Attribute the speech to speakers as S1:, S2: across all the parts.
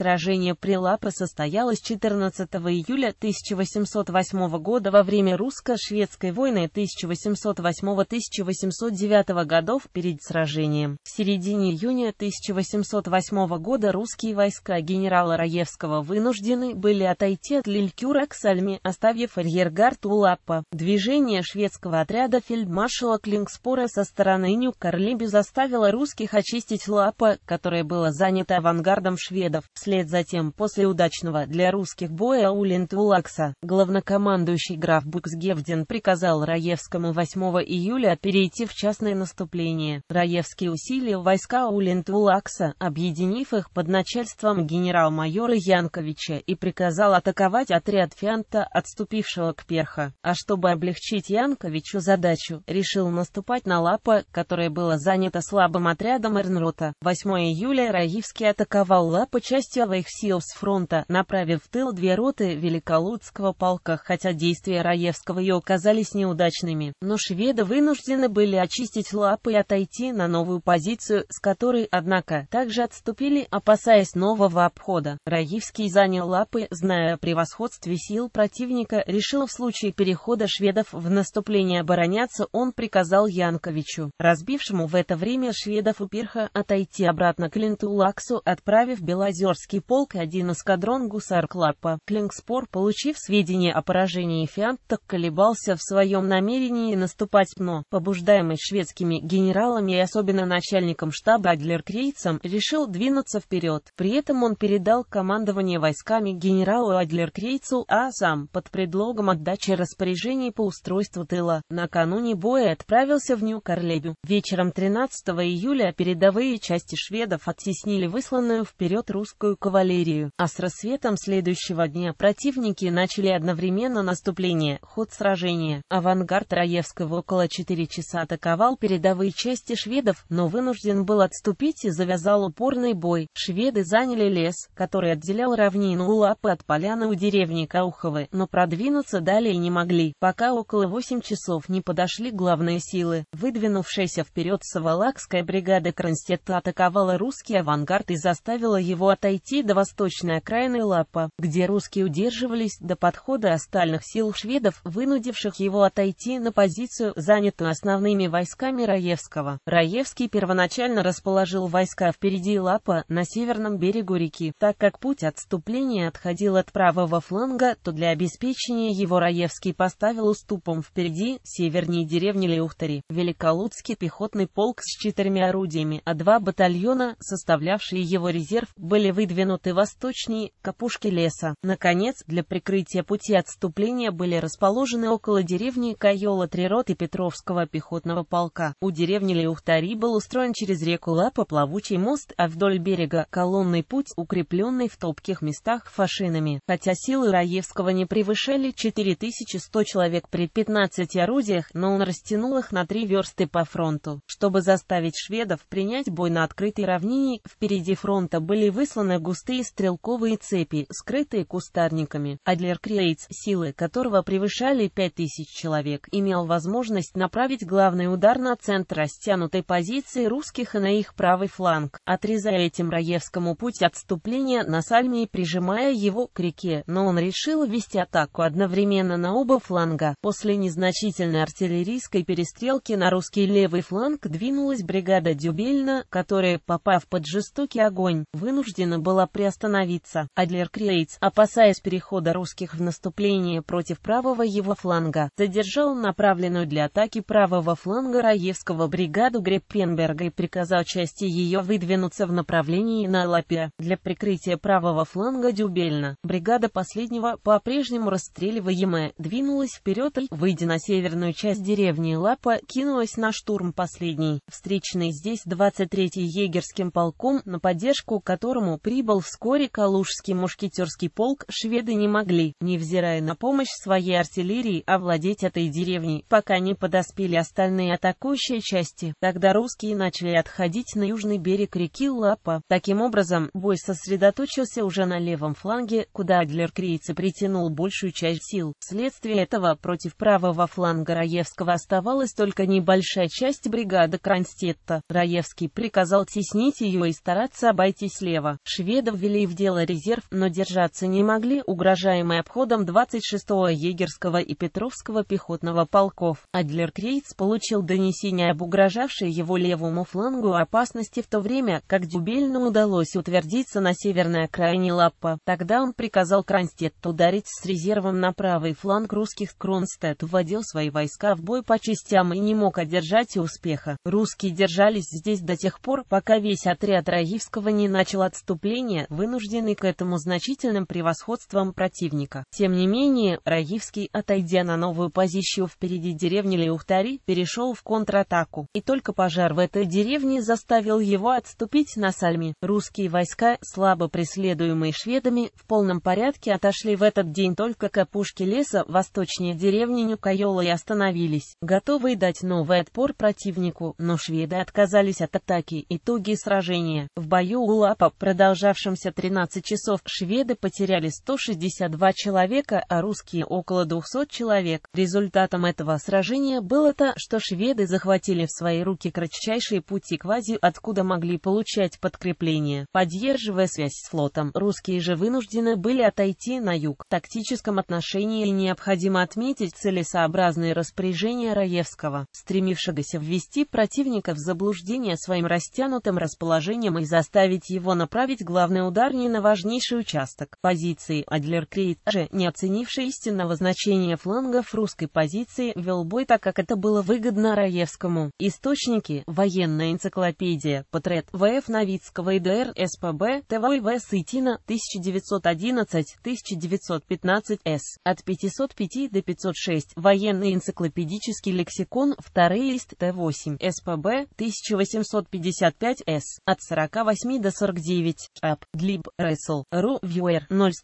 S1: Сражение при Лапе состоялось 14 июля 1808 года во время русско-шведской войны 1808-1809 годов перед сражением. В середине июня 1808 года русские войска генерала Раевского вынуждены были отойти от Лилькюра к Сальме, оставив арьергард у Лаппа. Движение шведского отряда фельдмаршала Клингспора со стороны Нью-Карлиби заставило русских очистить Лапа, которое было занято авангардом шведов вслед за тем после удачного для русских боя у Лентулакса, главнокомандующий граф Буксгевден приказал Раевскому 8 июля перейти в частное наступление. Раевский усилил войска у Лентулакса, объединив их под начальством генерал-майора Янковича и приказал атаковать отряд Фианта, отступившего к Перха. А чтобы облегчить Янковичу задачу, решил наступать на Лапа, которое было занято слабым отрядом Эрнрота. 8 июля Раевский атаковал Лапа частью своих сил с фронта, направив в тыл две роты Великолудского полка, хотя действия Раевского и оказались неудачными. Но шведы вынуждены были очистить лапы и отойти на новую позицию, с которой, однако, также отступили, опасаясь нового обхода. Раевский занял лапы, зная о превосходстве сил противника, решил в случае перехода шведов в наступление обороняться, он приказал Янковичу, разбившему в это время шведов у Пирха, отойти обратно к Лентулаксу, отправив Белозерский Галицкий полк и один эскадрон гусар Клаппа. Клингспор, получив сведения о поражении Фиант, колебался в своем намерении наступать, но, побуждаемый шведскими генералами и особенно начальником штаба Адлер Крейцем, решил двинуться вперед. При этом он передал командование войсками генералу Адлер Крейцу, а сам, под предлогом отдачи распоряжений по устройству тыла, накануне боя отправился в Нью-Карлебю. Вечером 13 июля передовые части шведов оттеснили высланную вперед русскую кавалерию, а с рассветом следующего дня противники начали одновременно наступление, ход сражения. Авангард Раевского около 4 часа атаковал передовые части шведов, но вынужден был отступить и завязал упорный бой. Шведы заняли лес, который отделял равнину у лапы от поляны у деревни Кауховы, но продвинуться далее не могли, пока около 8 часов не подошли главные силы. Выдвинувшаяся вперед Савалакская бригада Кронстетта атаковала русский авангард и заставила его отойти дойти до восточной окраины Лапа, где русские удерживались до подхода остальных сил шведов, вынудивших его отойти на позицию, занятую основными войсками Раевского. Раевский первоначально расположил войска впереди Лапа на северном берегу реки. Так как путь отступления отходил от правого фланга, то для обеспечения его Раевский поставил уступом впереди северней деревни Леухтари, Великолуцкий пехотный полк с четырьмя орудиями, а два батальона, составлявшие его резерв, были выдвинуты выдвинуты восточнее капушки леса. Наконец, для прикрытия пути отступления были расположены около деревни Кайола три роты Петровского пехотного полка. У деревни Леухтари был устроен через реку Лапа плавучий мост, а вдоль берега – колонный путь, укрепленный в топких местах фашинами. Хотя силы Раевского не превышали 4100 человек при 15 орудиях, но он растянул их на три версты по фронту. Чтобы заставить шведов принять бой на открытой равнине, впереди фронта были высланы густые стрелковые цепи, скрытые кустарниками. Адлер Крейтс, силы которого превышали 5000 человек, имел возможность направить главный удар на центр растянутой позиции русских и на их правый фланг, отрезая этим Раевскому путь отступления на Сальме и прижимая его к реке, но он решил вести атаку одновременно на оба фланга. После незначительной артиллерийской перестрелки на русский левый фланг двинулась бригада Дюбельна, которая, попав под жестокий огонь, вынуждена была была приостановиться. Адлер Крейтс, опасаясь перехода русских в наступление против правого его фланга, задержал направленную для атаки правого фланга Раевского бригаду Греппенберга и приказал части ее выдвинуться в направлении на Лапе. Для прикрытия правого фланга Дюбельна бригада последнего, по-прежнему расстреливаемая, двинулась вперед и, выйдя на северную часть деревни Лапа, кинулась на штурм последней, встречный здесь 23-й егерским полком, на поддержку которому при прибыл вскоре Калужский мушкетерский полк, шведы не могли, невзирая на помощь своей артиллерии, овладеть этой деревней, пока не подоспели остальные атакующие части. Тогда русские начали отходить на южный берег реки Лапа. Таким образом, бой сосредоточился уже на левом фланге, куда адлер адлеркрейцы притянул большую часть сил. Вследствие этого против правого фланга Раевского оставалась только небольшая часть бригады Кронстетта. Раевский приказал теснить ее и стараться обойти слева. Швед шведов ввели в дело резерв, но держаться не могли, угрожаемый обходом 26-го егерского и Петровского пехотного полков. Адлер Крейц получил донесение об угрожавшей его левому флангу опасности в то время, как Дюбельну удалось утвердиться на северной окраине Лаппа. Тогда он приказал Кронстедт ударить с резервом на правый фланг русских. Кронстедт вводил свои войска в бой по частям и не мог одержать успеха. Русские держались здесь до тех пор, пока весь отряд Раевского не начал отступление поражения, вынуждены к этому значительным превосходством противника. Тем не менее, Раевский, отойдя на новую позицию впереди деревни Леухтари, перешел в контратаку, и только пожар в этой деревне заставил его отступить на Сальми. Русские войска, слабо преследуемые шведами, в полном порядке отошли в этот день только к опушке леса восточнее деревни Нюкайола и остановились, готовые дать новый отпор противнику, но шведы отказались от атаки. Итоги сражения. В бою у Лапа продолжал продолжавшемся 13 часов шведы потеряли 162 человека, а русские около 200 человек. Результатом этого сражения было то, что шведы захватили в свои руки кратчайшие пути к Вазе, откуда могли получать подкрепление. Поддерживая связь с флотом, русские же вынуждены были отойти на юг. В тактическом отношении необходимо отметить целесообразные распоряжения Раевского, стремившегося ввести противника в заблуждение своим растянутым расположением и заставить его направить глаза главный удар не на важнейший участок позиции. Адлер-Крейт же, не оценивший истинного значения флангов русской позиции, вел бой так, как это было выгодно Раевскому. Источники, военная энциклопедия, Патрет, В.Ф. Новицкого и Д.Р. СПБ, Т.В.В. Сытина, 1911-1915 С. От 505 до 506, военный энциклопедический лексикон, Вторый лист Т8, СПБ, 1855 С. От 48 до 49, Matchup, Glib, Wrestle, Ru, Viewer, 0-100-354-29-59,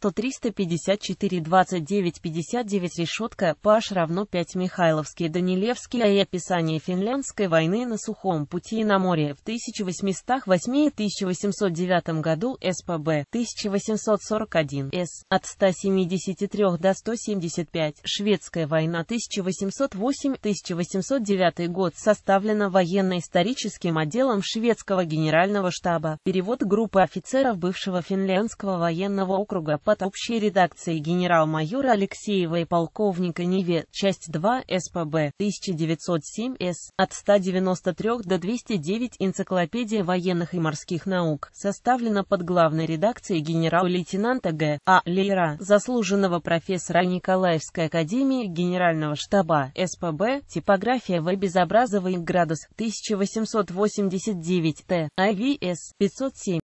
S1: решетка, Паш равно 5 Михайловский, Данилевский, а и описание финляндской войны на сухом пути и на море в 1808-1809 году СПБ, 1841, С, от 173 до 175, Шведская война 1808-1809 год составлена военно-историческим отделом шведского генерального штаба, перевод группы офицеров офицеров бывшего финляндского военного округа под общей редакцией генерал-майора Алексеева и полковника Неве, часть 2 СПБ 1907 С, от 193 до 209 Энциклопедия военных и морских наук, составлена под главной редакцией генерал-лейтенанта Г. А. Лейра, заслуженного профессора Николаевской академии генерального штаба СПБ, типография В. Безобразова и Градус 1889 Т. АВС 507.